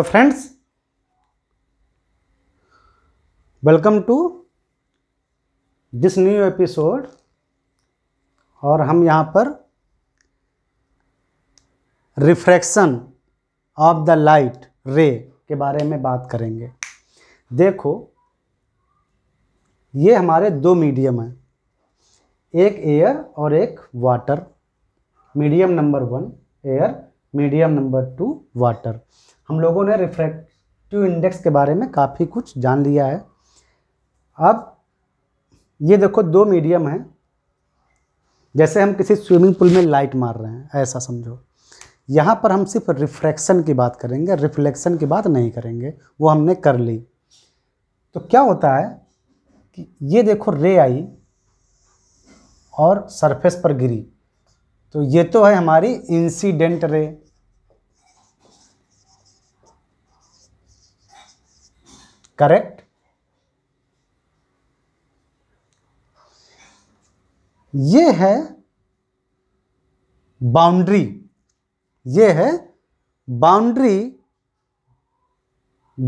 तो friends welcome to this new episode और हम यहाँ पर रिफ्रैक्शन ऑफ द लाइट रे के बारे में बात करेंगे देखो ये हमारे दो मीडियम हैं एक एयर और एक water medium number one air medium number two water हम लोगों ने रिफ्रैक्टिव इंडेक्स के बारे में काफ़ी कुछ जान लिया है अब ये देखो दो मीडियम हैं जैसे हम किसी स्विमिंग पूल में लाइट मार रहे हैं ऐसा समझो यहाँ पर हम सिर्फ रिफ्रैक्शन की बात करेंगे रिफ्लेक्शन की बात नहीं करेंगे वो हमने कर ली तो क्या होता है कि ये देखो रे आई और सरफेस पर गिरी तो ये तो है हमारी इंसिडेंट रे करेक्ट ये है बाउंड्री ये है boundary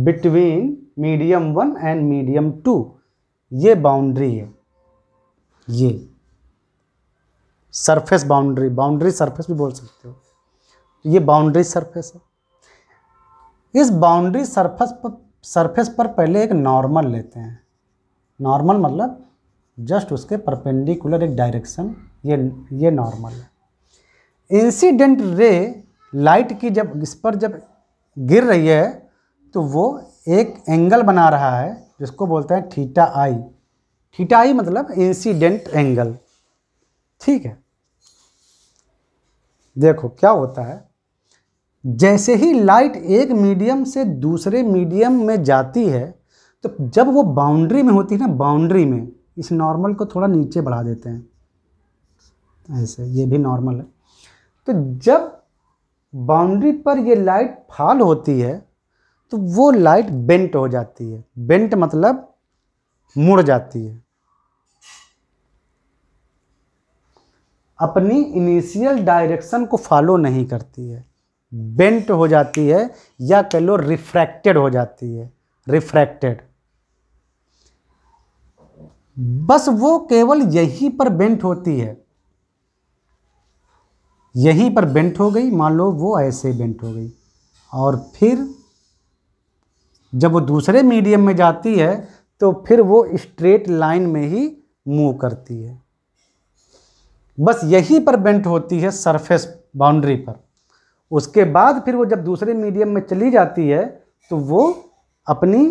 between medium one and medium two ये बाउंड्री है ये सरफेस बाउंड्री बाउंड्री सरफेस भी बोल सकते हो ये बाउंड्री सरफेस है इस बाउंड्री सरफेस पर सरफेस पर पहले एक नॉर्मल लेते हैं नॉर्मल मतलब जस्ट उसके परपेंडिकुलर एक डायरेक्शन ये ये नॉर्मल है इंसिडेंट रे लाइट की जब इस पर जब गिर रही है तो वो एक एंगल बना रहा है जिसको बोलते हैं थीटा आई थीटा आई मतलब इंसिडेंट एंगल ठीक है देखो क्या होता है जैसे ही लाइट एक मीडियम से दूसरे मीडियम में जाती है तो जब वो बाउंड्री में होती है ना बाउंड्री में इस नॉर्मल को थोड़ा नीचे बढ़ा देते हैं ऐसे ये भी नॉर्मल है तो जब बाउंड्री पर ये लाइट फाल होती है तो वो लाइट बेंट हो जाती है बेंट मतलब मुड़ जाती है अपनी इनिशियल डायरेक्शन को फॉलो नहीं करती है बेंट हो जाती है या कह लो रिफ्रैक्टेड हो जाती है रिफ्रैक्टेड बस वो केवल यहीं पर बेंट होती है यहीं पर बेंट हो गई मान लो वो ऐसे बेंट हो गई और फिर जब वो दूसरे मीडियम में जाती है तो फिर वो स्ट्रेट लाइन में ही मूव करती है बस यहीं पर बेंट होती है सरफेस बाउंड्री पर उसके बाद फिर वो जब दूसरे मीडियम में चली जाती है तो वो अपनी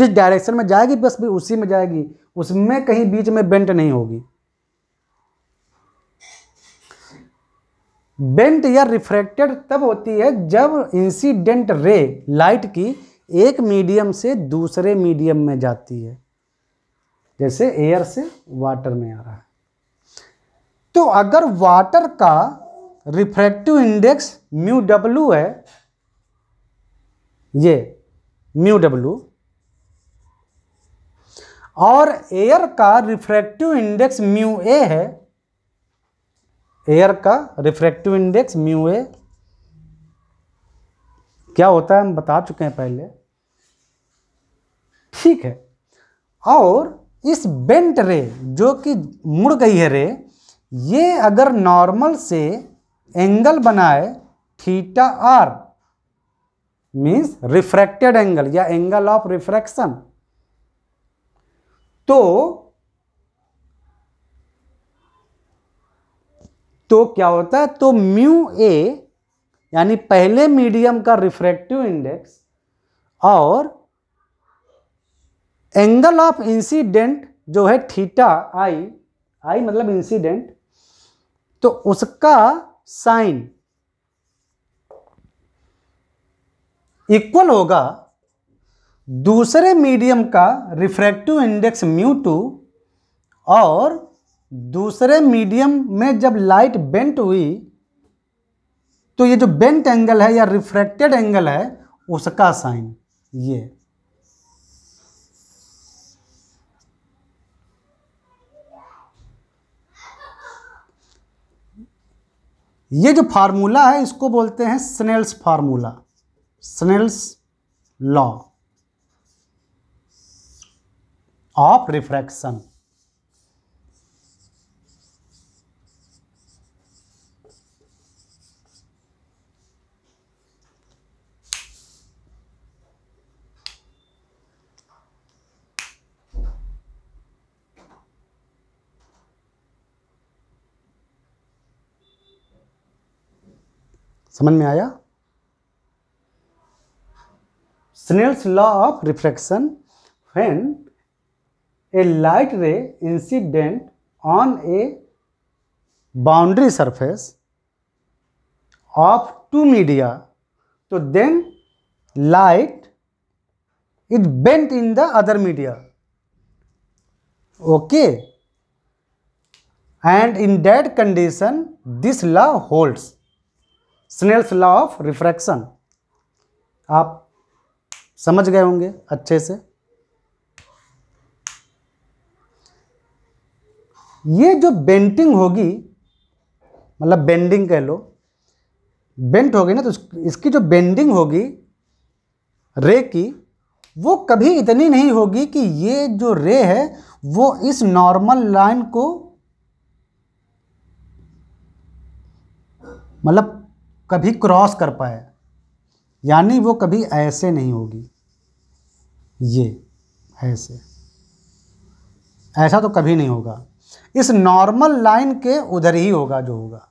जिस डायरेक्शन में जाएगी बस भी उसी में जाएगी उसमें कहीं बीच में बेंट नहीं होगी बेंट या रिफ्रैक्टेड तब होती है जब इंसिडेंट रे लाइट की एक मीडियम से दूसरे मीडियम में जाती है जैसे एयर से वाटर में आ रहा है तो अगर वाटर का रिफ्रैक्टिव इंडेक्स म्यू डब्लू है ये म्यू डब्लू और एयर का रिफ्रैक्टिव इंडेक्स म्यू ए है एयर का रिफ्रैक्टिव इंडेक्स म्यू ए क्या होता है हम बता चुके हैं पहले ठीक है और इस बेंट रे जो कि मुड़ गई है रे ये अगर नॉर्मल से एंगल बनाए theta R means refracted angle या एंगल ऑफ रिफ्रैक्शन तो तो क्या होता है तो म्यू ए यानी पहले मीडियम का रिफ्रैक्टिव इंडेक्स और एंगल ऑफ इंसिडेंट जो है थीटा आई आई मतलब इंसिडेंट तो उसका साइन इक्वल होगा दूसरे मीडियम का रिफ्रैक्टिव इंडेक्स म्यू टू और दूसरे मीडियम में जब लाइट बेंट हुई तो ये जो बेंट एंगल है या रिफ्रैक्टेड एंगल है उसका साइन ये ये जो फार्मूला है इसको बोलते हैं Snell's formula Snell's law of refraction समझ में आया Snell's law of reflection when a light ray incident on a boundary surface of two media तो then light it bent in the other media okay and in that condition this law holds Snell's law of refraction आप समझ गए होंगे अच्छे से ये जो Bentinck होगी मतलब बेंडिंग कह लो बेंट होगी ना तो इसकी जो बेंडिंग होगी रे की वो कभी इतनी नहीं होगी कि ये जो रे है वो इस नॉर्मल लाइन को मतलब कभी क्रॉस कर पाए यानी वो कभी ऐसे नहीं होगी ये ऐसे ऐसा तो कभी नहीं होगा इस नॉर्मल लाइन के उधर ही होगा जो होगा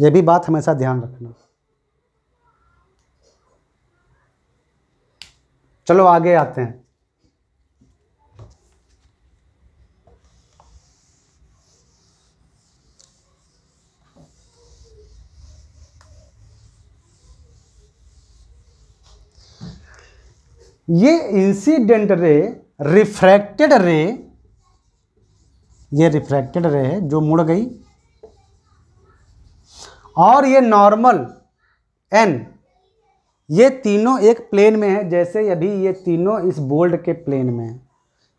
यह भी बात हमेशा ध्यान रखना चलो आगे आते हैं ये इंसिडेंट रे रिफ्रैक्टेड रे ये रिफ्रैक्टेड रे है जो मुड़ गई और ये नॉर्मल एन ये तीनों एक प्लेन में है जैसे अभी ये तीनों इस बोल्ड के प्लेन में है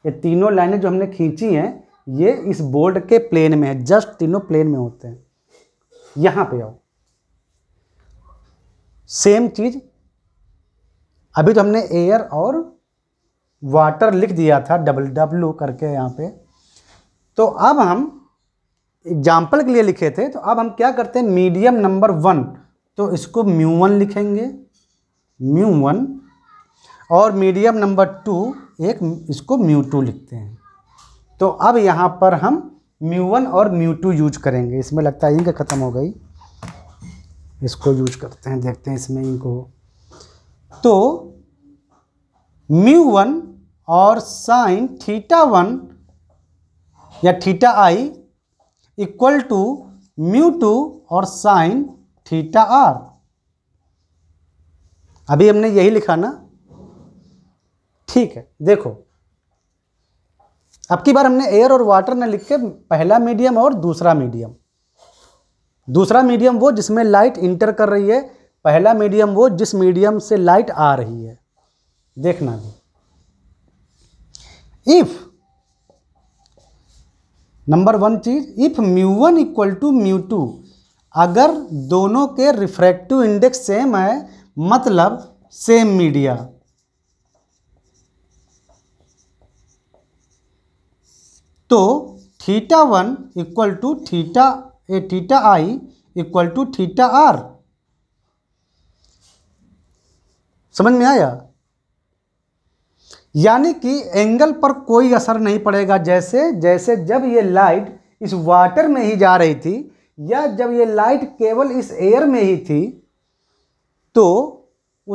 ये तीनों लाइनें जो हमने खींची हैं ये इस बोल्ड के प्लेन में है जस्ट तीनों प्लेन में होते हैं यहाँ पे आओ सेम चीज़ अभी तो हमने एयर और वाटर लिख दिया था डबल डब्लू करके यहाँ पे तो अब हम एग्जाम्पल के लिए लिखे थे तो अब हम क्या करते हैं मीडियम नंबर वन तो इसको म्यू वन लिखेंगे म्यू वन और मीडियम नंबर टू एक इसको म्यू टू लिखते हैं तो अब यहाँ पर हम म्यू वन और म्यू टू यूज करेंगे इसमें लगता है इंक ख़त्म हो गई इसको यूज करते हैं देखते हैं इसमें इनको तो म्यू वन और साइन थीटा वन या theta I equal to mu two और साइन थीटा आर अभी हमने यही लिखा ना ठीक है देखो अब की बार हमने एयर और वाटर ने लिख के पहला मीडियम और दूसरा मीडियम दूसरा मीडियम वो जिसमें लाइट इंटर कर रही है पहला मीडियम वो जिस मीडियम से लाइट आ रही है देखना भी इफ नंबर वन चीज if mu one equal to mu two अगर दोनों के रिफ्रैक्टिव इंडेक्स सेम है मतलब सेम मीडिया तो theta one equal to theta A theta I equal to theta R समझ में आया यानी कि एंगल पर कोई असर नहीं पड़ेगा जैसे जैसे जब ये लाइट इस वाटर में ही जा रही थी या जब ये लाइट केवल इस एयर में ही थी तो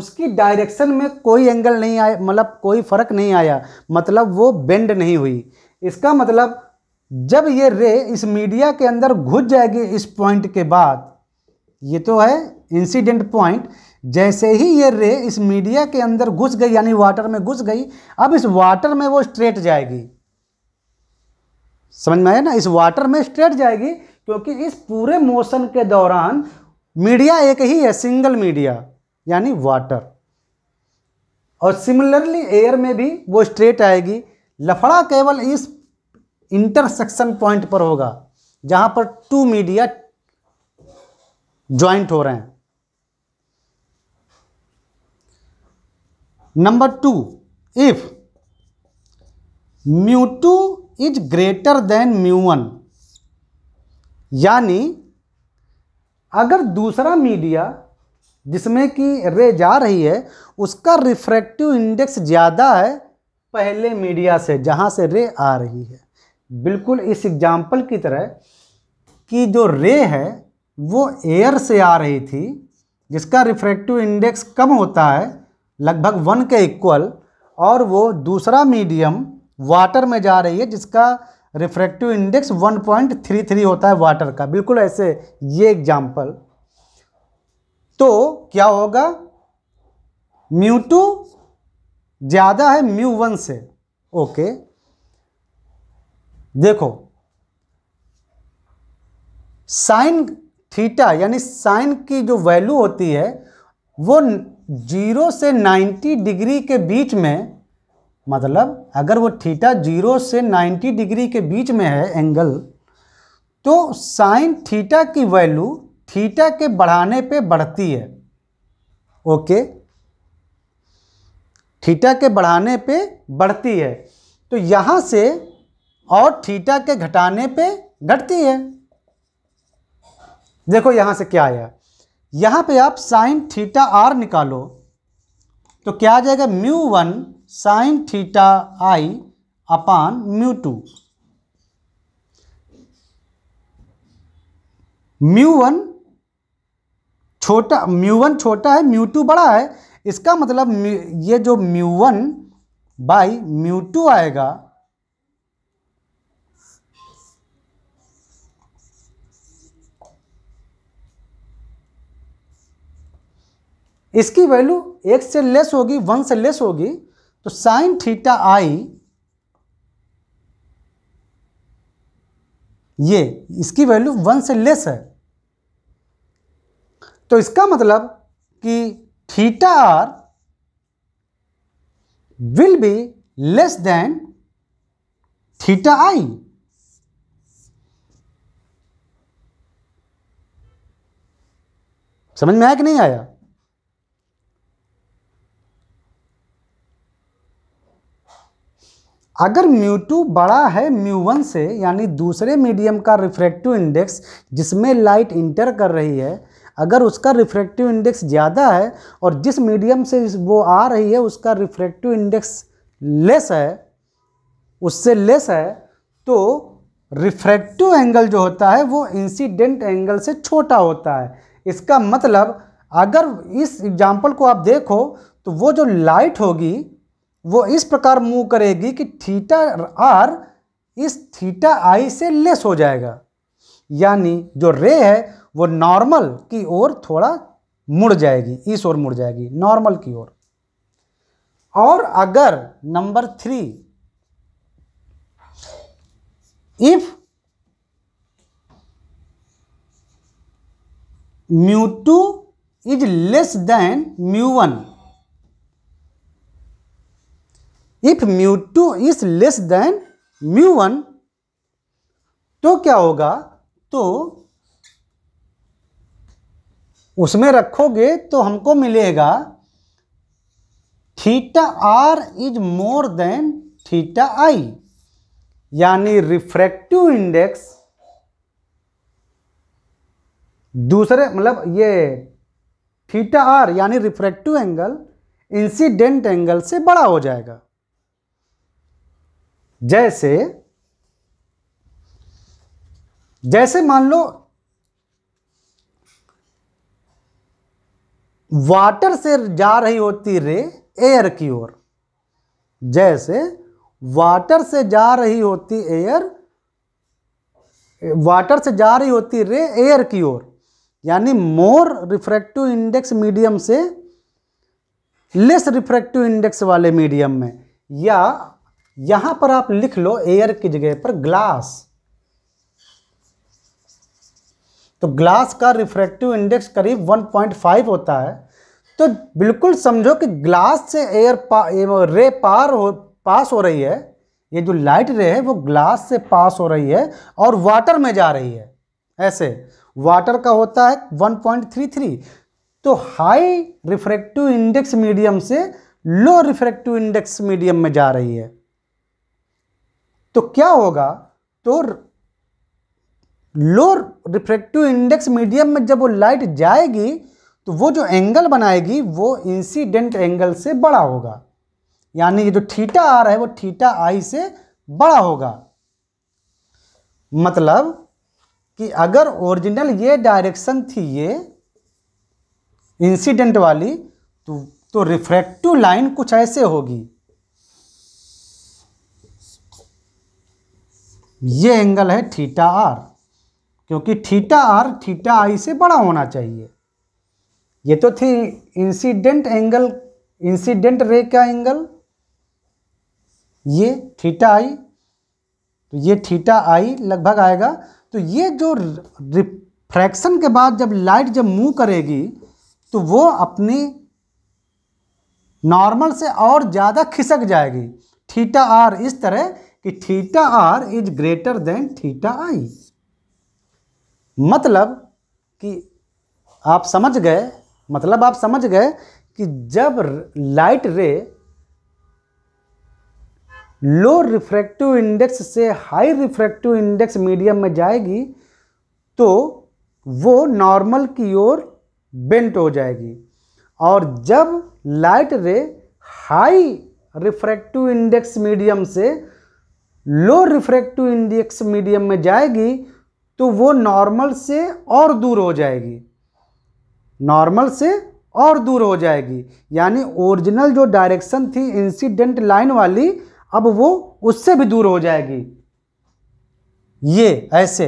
उसकी डायरेक्शन में कोई एंगल नहीं आया मतलब कोई फ़र्क नहीं आया मतलब वो बेंड नहीं हुई इसका मतलब जब ये रे इस मीडिया के अंदर घुस जाएगी इस पॉइंट के बाद ये तो है इंसिडेंट पॉइंट जैसे ही ये रे इस मीडिया के अंदर घुस गई यानी वाटर में घुस गई अब इस वाटर में वो स्ट्रेट जाएगी समझ में आया ना इस वाटर में स्ट्रेट जाएगी क्योंकि इस पूरे मोशन के दौरान मीडिया एक ही है सिंगल मीडिया यानी वाटर और सिमिलरली एयर में भी वो स्ट्रेट आएगी लफड़ा केवल इस इंटरसेक्शन पॉइंट पर होगा जहां पर टू मीडिया ज्वाइंट हो रहे हैं number two if mu two is greater than mu one यानी अगर दूसरा मीडिया जिसमें कि रे जा रही है उसका रिफ्रैक्टिव इंडेक्स ज़्यादा है पहले मीडिया से जहाँ से रे आ रही है बिल्कुल इस एग्जाम्पल की तरह कि जो रे है वो एयर से आ रही थी जिसका रिफ्रैक्टिव इंडेक्स कम होता है लगभग वन के इक्वल और वो दूसरा मीडियम वाटर में जा रही है जिसका रिफ्रैक्टिव इंडेक्स 1.33 होता है वाटर का बिल्कुल ऐसे ये एग्जाम्पल तो क्या होगा म्यू टू ज़्यादा है म्यू वन से ओके देखो साइन थीटा यानी साइन की जो वैल्यू होती है वो जीरो से नाइन्टी डिग्री के बीच में मतलब अगर वो थीटा जीरो से नाइन्टी डिग्री के बीच में है एंगल तो साइन थीटा की वैल्यू थीटा के बढ़ाने पे बढ़ती है ओके थीटा के बढ़ाने पे बढ़ती है तो यहाँ से और थीटा के घटाने पे घटती है देखो यहाँ से क्या आया यहाँ पे आप साइन थीटा आर निकालो तो क्या आ जाएगा mu one sine theta I upon mu two mu one छोटा म्यू वन छोटा है म्यू टू बड़ा है इसका मतलब ये जो mu one by mu two आएगा इसकी वैल्यू एक से लेस होगी वन से लेस होगी तो साइन थीटा आई ये इसकी वैल्यू वन से लेस है तो इसका मतलब कि theta R will be less than theta I समझ में आया कि नहीं आया अगर म्यू टू बड़ा है म्यू वन से यानी दूसरे मीडियम का रिफ्रैक्टिव इंडेक्स जिसमें लाइट इंटर कर रही है अगर उसका रिफ्रैक्टिव इंडेक्स ज़्यादा है और जिस मीडियम से वो आ रही है उसका रिफ्रैक्टिव इंडेक्स लेस है उससे लेस है तो रिफ्रैक्टिव एंगल जो होता है वो इंसिडेंट एंगल से छोटा होता है इसका मतलब अगर इस एग्जाम्पल को आप देखो तो वो जो लाइट होगी वो इस प्रकार मूव करेगी कि थीटा आर इस थीटा आई से लेस हो जाएगा यानी जो रे है वो नॉर्मल की ओर थोड़ा मुड़ जाएगी इस ओर मुड़ जाएगी नॉर्मल की ओर और अगर number three if mu two is less than mu one if mu two is less than mu one तो क्या होगा तो उसमें रखोगे तो हमको मिलेगा theta R is more than theta I यानी रिफ्रैक्टिव इंडेक्स दूसरे मतलब ये थीटा आर यानी रिफ्रैक्टिव एंगल इंसिडेंट एंगल से बड़ा हो जाएगा जैसे जैसे मान लो वाटर से जा रही होती रे एयर की ओर जैसे वाटर से जा रही होती एयर वाटर से जा रही होती रे एयर की ओर यानी मोर रिफ्रैक्टिव इंडेक्स मीडियम से लेस रिफ्रैक्टिव इंडेक्स वाले मीडियम में या यहां पर आप लिख लो एयर की जगह पर ग्लास तो ग्लास का रिफ्रैक्टिव इंडेक्स करीब 1.5 होता है तो बिल्कुल समझो कि ग्लास से एयर पा, रे पार हो पास हो रही है ये जो लाइट रे है वो ग्लास से पास हो रही है और वाटर में जा रही है ऐसे वाटर का होता है 1.33 तो हाई रिफ्रैक्टिव इंडेक्स मीडियम से लो रिफ्रैक्टिव इंडेक्स मीडियम में जा रही है तो क्या होगा तो लो रिफ्रेक्टिव इंडेक्स मीडियम में जब वो लाइट जाएगी तो वो जो एंगल बनाएगी वो इंसिडेंट एंगल से बड़ा होगा यानी ये जो थीटा आ रहा है वो थीटा आई से बड़ा होगा मतलब कि अगर ओरिजिनल ये डायरेक्शन थी ये इंसिडेंट वाली तो तो रिफ्रेक्टिव लाइन कुछ ऐसे होगी ये एंगल है थीटा आर क्योंकि थीटा आर थीटा आई से बड़ा होना चाहिए ये तो थी इंसिडेंट एंगल इंसिडेंट रे का एंगल ये थीटा आई तो ये थीटा आई लगभग आएगा तो ये जो रिफ्रैक्शन के बाद जब लाइट जब मूव करेगी तो वो अपनी नॉर्मल से और ज़्यादा खिसक जाएगी थीटा आर इस तरह कि theta R is greater than theta I मतलब कि आप समझ गए मतलब आप समझ गए कि जब light ray low refractive index से हाई रिफ्रैक्टिव इंडेक्स मीडियम में जाएगी तो वो नॉर्मल की ओर बेंट हो जाएगी और जब लाइट रे हाई रिफ्रैक्टिव इंडेक्स मीडियम से लो रिफ्रैक्टिव इंडेक्स मीडियम में जाएगी तो वो नॉर्मल से और दूर हो जाएगी नॉर्मल से और दूर हो जाएगी यानी ओरिजिनल जो डायरेक्शन थी इंसिडेंट लाइन वाली अब वो उससे भी दूर हो जाएगी ये ऐसे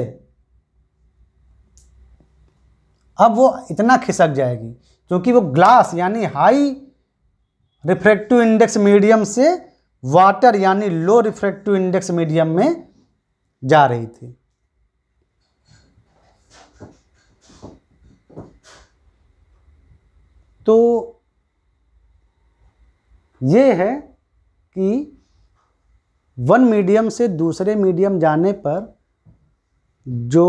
अब वो इतना खिसक जाएगी क्योंकि वो ग्लास यानी हाई रिफ्रैक्टिव इंडेक्स मीडियम से वाटर यानी लो रिफ्रैक्टिव इंडेक्स मीडियम में जा रही थी तो ये है कि वन मीडियम से दूसरे मीडियम जाने पर जो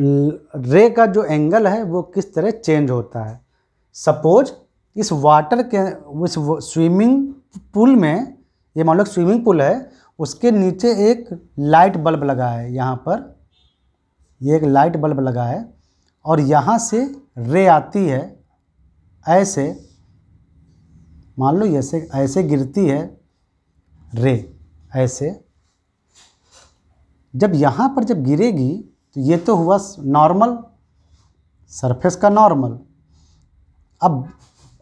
रे का जो एंगल है वो किस तरह चेंज होता है सपोज इस वाटर के इस स्विमिंग पूल में ये मान लो स्विमिंग पूल है उसके नीचे एक लाइट बल्ब लगा है यहाँ पर ये एक लाइट बल्ब लगा है और यहाँ से रे आती है ऐसे मान लो ऐसे ऐसे गिरती है रे ऐसे जब यहाँ पर जब गिरेगी तो ये तो हुआ नॉर्मल सरफेस का नॉर्मल अब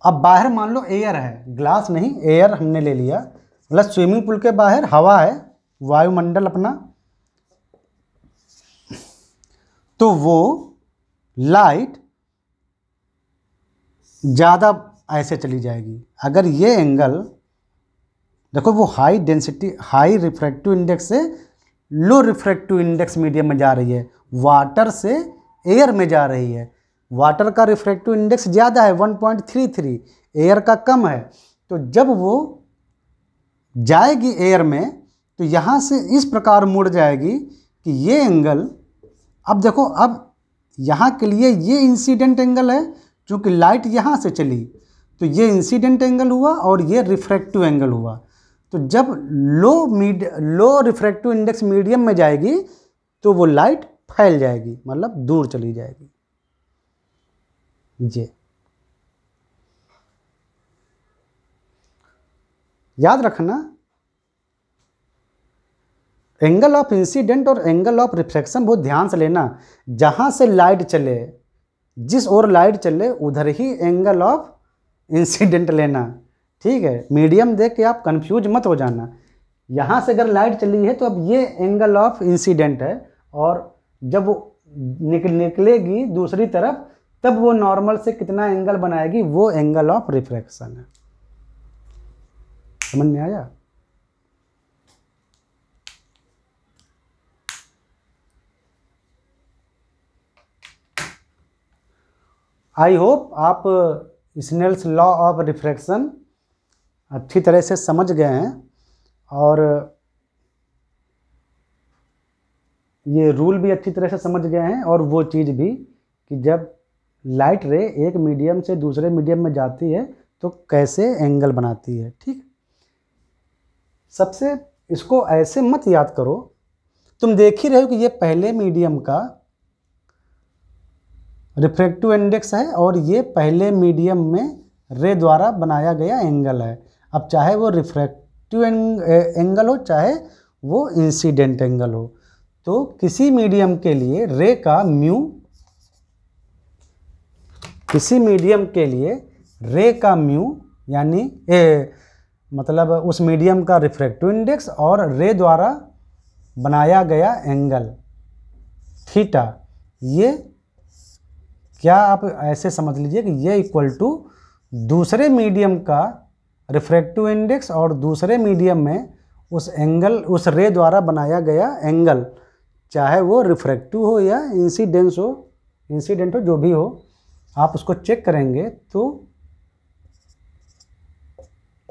अब बाहर मान लो एयर है ग्लास नहीं एयर हमने ले लिया मतलब स्विमिंग पूल के बाहर हवा है वायुमंडल अपना तो वो लाइट ज़्यादा ऐसे चली जाएगी अगर ये एंगल देखो वो high density high refractive index से लो रिफ्रैक्टिव इंडेक्स मीडियम में जा रही है वाटर से एयर में जा रही है वाटर का रिफ्रैक्टिव इंडेक्स ज़्यादा है 1.33 एयर का कम है तो जब वो जाएगी एयर में तो यहाँ से इस प्रकार मुड़ जाएगी कि ये एंगल अब देखो अब यहाँ के लिए ये इंसिडेंट एंगल है क्योंकि लाइट यहाँ से चली तो ये इंसिडेंट एंगल हुआ और ये रिफ्रैक्टिव एंगल हुआ तो जब लो मीड लो रिफ्रैक्टिव इंडेक्स मीडियम में जाएगी तो वो लाइट फैल जाएगी मतलब दूर चली जाएगी जे याद रखना एंगल ऑफ इंसिडेंट और एंगल ऑफ रिफ्लेक्शन बहुत ध्यान से लेना जहाँ से लाइट चले जिस ओर लाइट चले उधर ही एंगल ऑफ इंसिडेंट लेना ठीक है मीडियम देख के आप कंफ्यूज मत हो जाना यहाँ से अगर लाइट चली है तो अब ये एंगल ऑफ इंसिडेंट है और जब निकल निकलेगी दूसरी तरफ तब वो नॉर्मल से कितना एंगल बनाएगी वो एंगल ऑफ रिफ्रैक्शन है समझ में आया आई होप आप स्नेल्स लॉ ऑफ रिफ्रैक्शन अच्छी तरह से समझ गए हैं और ये रूल भी अच्छी तरह से समझ गए हैं और वो चीज़ भी कि जब लाइट रे एक मीडियम से दूसरे मीडियम में जाती है तो कैसे एंगल बनाती है ठीक सबसे इसको ऐसे मत याद करो तुम देख ही रहे हो कि ये पहले मीडियम का रिफ्रेक्टिव इंडेक्स है और ये पहले मीडियम में रे द्वारा बनाया गया एंगल है अब चाहे वो रिफ्रैक्टिव एंगल हो चाहे वो इंसिडेंट एंगल हो तो किसी मीडियम के लिए रे का म्यू किसी मीडियम के लिए रे का म्यू यानी ए मतलब उस मीडियम का रिफ्रैक्टिव इंडेक्स और रे द्वारा बनाया गया एंगल थीटा ये क्या आप ऐसे समझ लीजिए कि ये इक्वल टू दूसरे मीडियम का रिफ्रैक्टिव इंडेक्स और दूसरे मीडियम में उस एंगल उस रे द्वारा बनाया गया एंगल चाहे वो रिफ्रैक्टिव हो या इंसिडेंस हो इंसिडेंट हो जो भी हो आप उसको चेक करेंगे तो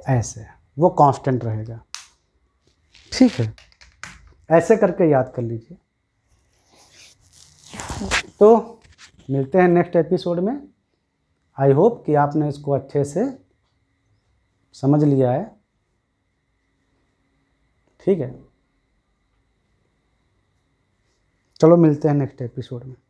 ऐसे वो कांस्टेंट रहेगा ठीक है ऐसे करके याद कर लीजिए तो मिलते हैं नेक्स्ट एपिसोड में आई होप कि आपने इसको अच्छे से समझ लिया है ठीक है चलो मिलते हैं नेक्स्ट एपिसोड में